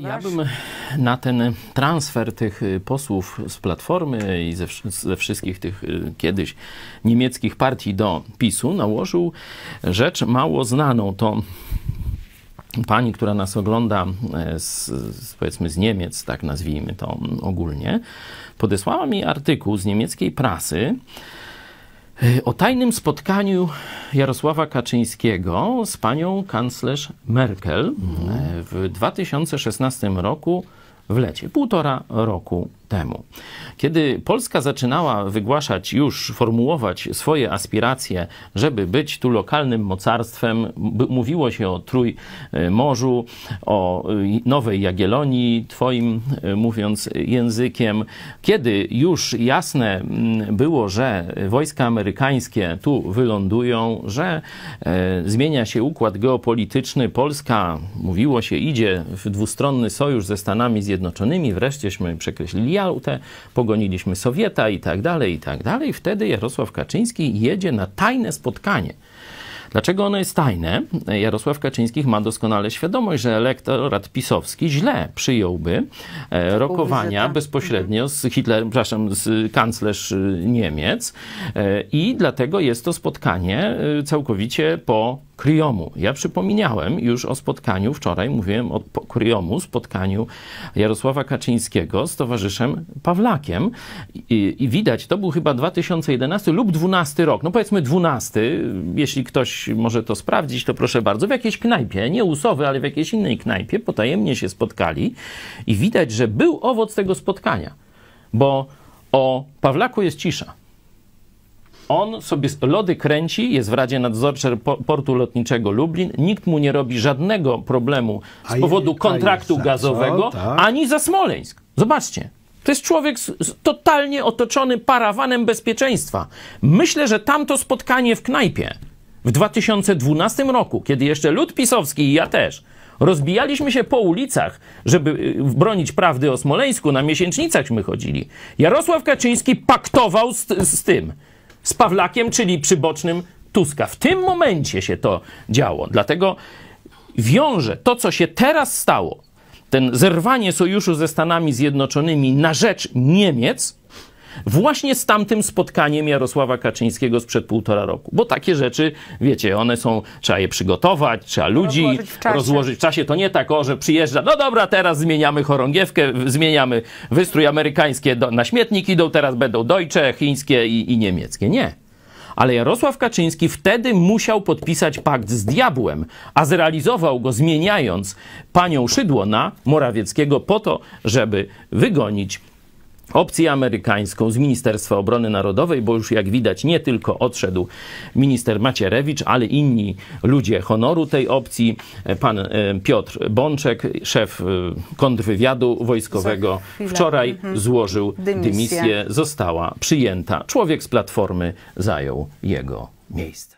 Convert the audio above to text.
Ja bym na ten transfer tych y, posłów z Platformy i ze, ze, wszystkich tych y, kiedyś niemieckich partii do PiSu nałożył rzecz mało znaną. To pani, która nas ogląda e, z, z, powiedzmy z Niemiec, tak nazwijmy to ogólnie, podesłała mi artykuł z niemieckiej prasy, E, o tajnym spotkaniu Jarosława Kaczyńskiego z panią kanclerz Merkel mhm. e, w 2016 roku w lecie, półtora roku temu. Kiedy Polska zaczynała wygłaszać już, formułować swoje aspiracje, żeby być tu lokalnym mocarstwem, mówiło się o Trójmorzu, o y, Nowej Jagiellonii, twoim y, mówiąc językiem. Kiedy już jasne mm, było, że wojska amerykańskie tu wylądują, że e, zmienia się układ geopolityczny, Polska, mówiło się, idzie w dwustronny sojusz ze Stanami Zjednoczonymi, wreszcieśmy przekreślili Jaltę, pogoniliśmy Sowieta i tak dalej, i tak dalej. Wtedy Jarosław Kaczyński jedzie na tajne spotkanie. Dlaczego ono jest tajne? Jarosław Kaczyński ma doskonale świadomość, że elektorat pisowski źle przyjąłby e, rokowania tak. bezpośrednio z Hitlerem, przepraszam, z kanclerz e, Niemiec e, i dlatego jest to spotkanie całkowicie po Kryjomu. Ja przypomniałem już o spotkaniu, wczoraj mówiłem o Kryjomu, spotkaniu Jarosława Kaczyńskiego z towarzyszem Pawlakiem i, i widać, to był chyba 2011 lub 12 rok, no powiedzmy 12, jeśli ktoś może to sprawdzić, to proszę bardzo, w jakiejś knajpie, nie usowy, ale w jakiejś innej knajpie, potajemnie się spotkali i widać, że był owoc tego spotkania, bo o Pawlaku jest cisza. On sobie lody kręci, jest w Radzie Nadzorczej Portu Lotniczego Lublin, nikt mu nie robi żadnego problemu z powodu kontraktu gazowego, tak. ani za Smoleńsk. Zobaczcie. To jest człowiek totalnie otoczony parawanem bezpieczeństwa. Myślę, że tamto spotkanie w knajpie w 2012 roku, kiedy jeszcze lud pisowski i ja też rozbijaliśmy się po ulicach, żeby y, bronić prawdy o Smoleńsku, na miesięcznicach my chodzili. Jarosław Kaczyński paktował z, z tym z Pawlakiem, czyli przybocznym Tuska. W tym momencie się to działo. Dlatego wiąże to, co się teraz stało, ten zerwanie sojuszu ze Stanami Zjednoczonymi na rzecz Niemiec, Właśnie z tamtym spotkaniem Jarosława Kaczyńskiego sprzed półtora roku. Bo takie rzeczy, wiecie, one są, trzeba je przygotować, trzeba ludzi rozłożyć w czasie. Rozłożyć w czasie. To nie tak, o, że przyjeżdża, no dobra, teraz zmieniamy chorągiewkę, zmieniamy wystrój amerykański do, na śmietnik idą, teraz będą dojcze, chińskie i, i niemieckie. Nie. Ale Jarosław Kaczyński wtedy musiał podpisać pakt z diabłem, a zrealizował go zmieniając panią Szydło na Morawieckiego po to, żeby wygonić opcję amerykańską z Ministerstwa Obrony Narodowej, bo już jak widać nie tylko odszedł minister Macierewicz, ale inni ludzie honoru tej opcji, pan e, Piotr Bączek, szef e, kontrwywiadu wojskowego, wczoraj mhm. złożył dymisję, została przyjęta. Człowiek z Platformy zajął jego miejsce.